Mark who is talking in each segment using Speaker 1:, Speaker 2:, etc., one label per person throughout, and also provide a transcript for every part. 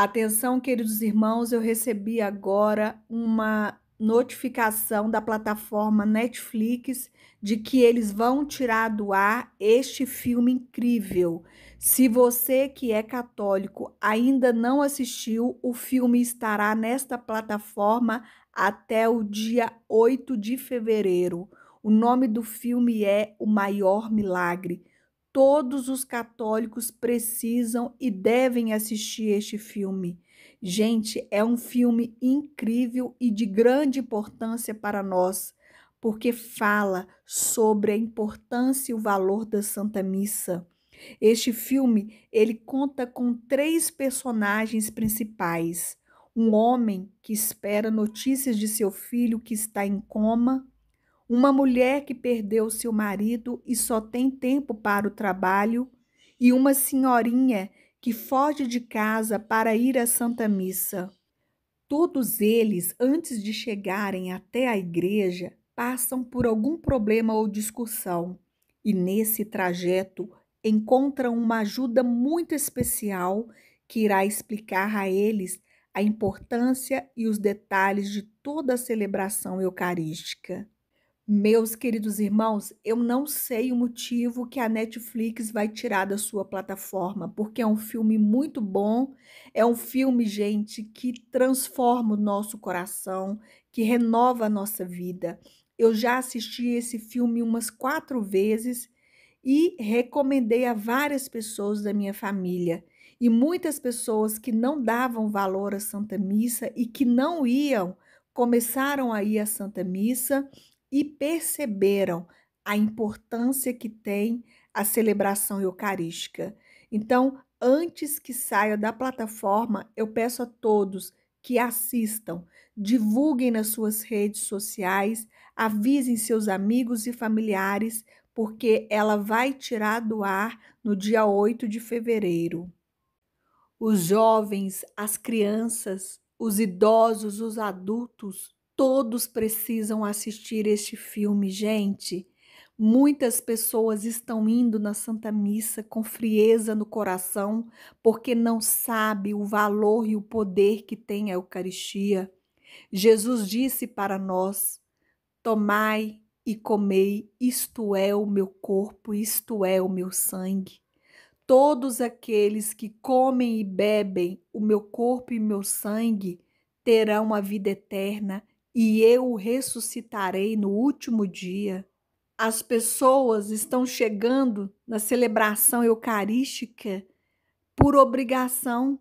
Speaker 1: Atenção, queridos irmãos, eu recebi agora uma notificação da plataforma Netflix de que eles vão tirar do ar este filme incrível. Se você que é católico ainda não assistiu, o filme estará nesta plataforma até o dia 8 de fevereiro. O nome do filme é O Maior Milagre. Todos os católicos precisam e devem assistir este filme. Gente, é um filme incrível e de grande importância para nós, porque fala sobre a importância e o valor da Santa Missa. Este filme, ele conta com três personagens principais: um homem que espera notícias de seu filho que está em coma, uma mulher que perdeu seu marido e só tem tempo para o trabalho, e uma senhorinha que foge de casa para ir à Santa Missa. Todos eles, antes de chegarem até a igreja, passam por algum problema ou discussão, e nesse trajeto encontram uma ajuda muito especial que irá explicar a eles a importância e os detalhes de toda a celebração eucarística. Meus queridos irmãos, eu não sei o motivo que a Netflix vai tirar da sua plataforma, porque é um filme muito bom, é um filme, gente, que transforma o nosso coração, que renova a nossa vida. Eu já assisti esse filme umas quatro vezes e recomendei a várias pessoas da minha família. E muitas pessoas que não davam valor à Santa Missa e que não iam começaram a ir à Santa Missa e perceberam a importância que tem a celebração eucarística. Então, antes que saia da plataforma, eu peço a todos que assistam, divulguem nas suas redes sociais, avisem seus amigos e familiares, porque ela vai tirar do ar no dia 8 de fevereiro. Os jovens, as crianças, os idosos, os adultos Todos precisam assistir este filme, gente. Muitas pessoas estão indo na Santa Missa com frieza no coração, porque não sabe o valor e o poder que tem a Eucaristia. Jesus disse para nós: Tomai e comei, isto é o meu corpo, isto é o meu sangue. Todos aqueles que comem e bebem o meu corpo e meu sangue terão a vida eterna e eu o ressuscitarei no último dia. As pessoas estão chegando na celebração eucarística por obrigação.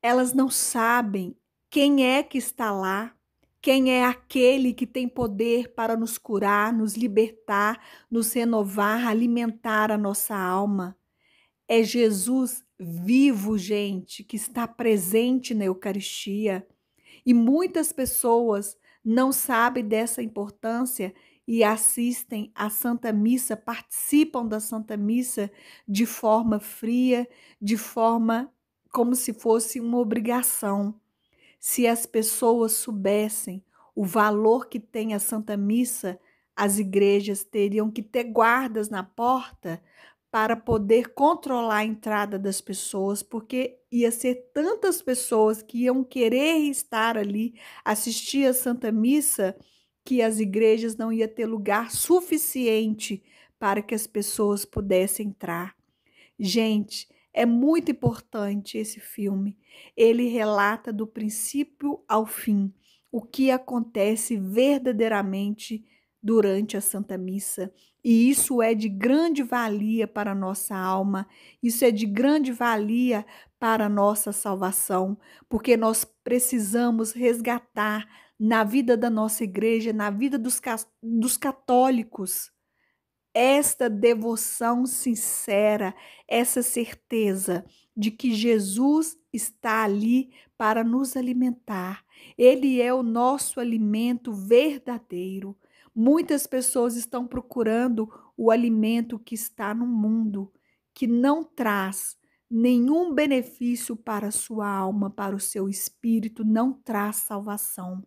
Speaker 1: Elas não sabem quem é que está lá, quem é aquele que tem poder para nos curar, nos libertar, nos renovar, alimentar a nossa alma. É Jesus vivo, gente, que está presente na Eucaristia. E muitas pessoas não sabem dessa importância e assistem à Santa Missa, participam da Santa Missa de forma fria, de forma como se fosse uma obrigação. Se as pessoas soubessem o valor que tem a Santa Missa, as igrejas teriam que ter guardas na porta para poder controlar a entrada das pessoas, porque ia ser tantas pessoas que iam querer estar ali, assistir a Santa Missa, que as igrejas não ia ter lugar suficiente para que as pessoas pudessem entrar. Gente, é muito importante esse filme. Ele relata do princípio ao fim o que acontece verdadeiramente durante a Santa Missa. E isso é de grande valia para a nossa alma, isso é de grande valia para a nossa salvação, porque nós precisamos resgatar na vida da nossa igreja, na vida dos, dos católicos, esta devoção sincera, essa certeza de que Jesus está ali para nos alimentar. Ele é o nosso alimento verdadeiro. Muitas pessoas estão procurando o alimento que está no mundo, que não traz nenhum benefício para a sua alma, para o seu espírito, não traz salvação.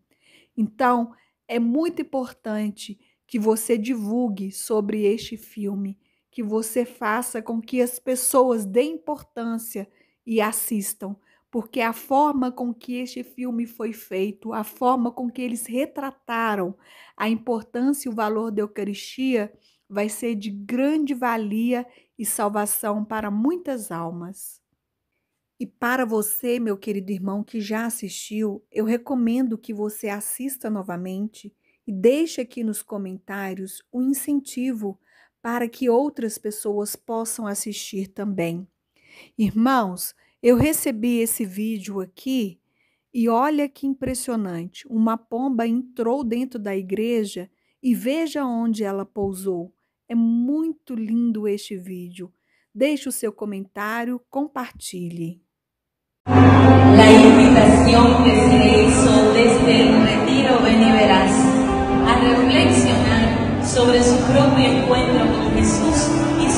Speaker 1: Então, é muito importante que você divulgue sobre este filme, que você faça com que as pessoas dêem importância e assistam, porque a forma com que este filme foi feito, a forma com que eles retrataram a importância e o valor da Eucaristia vai ser de grande valia e salvação para muitas almas. E para você, meu querido irmão que já assistiu, eu recomendo que você assista novamente e deixe aqui nos comentários o um incentivo para que outras pessoas possam assistir também. Irmãos, eu recebi esse vídeo aqui e olha que impressionante. Uma pomba entrou dentro da igreja e veja onde ela pousou. É muito lindo este vídeo. Deixe o seu comentário, compartilhe. La que se hizo desde el retiro a reflexionar sobre su propio encuentro con Jesús y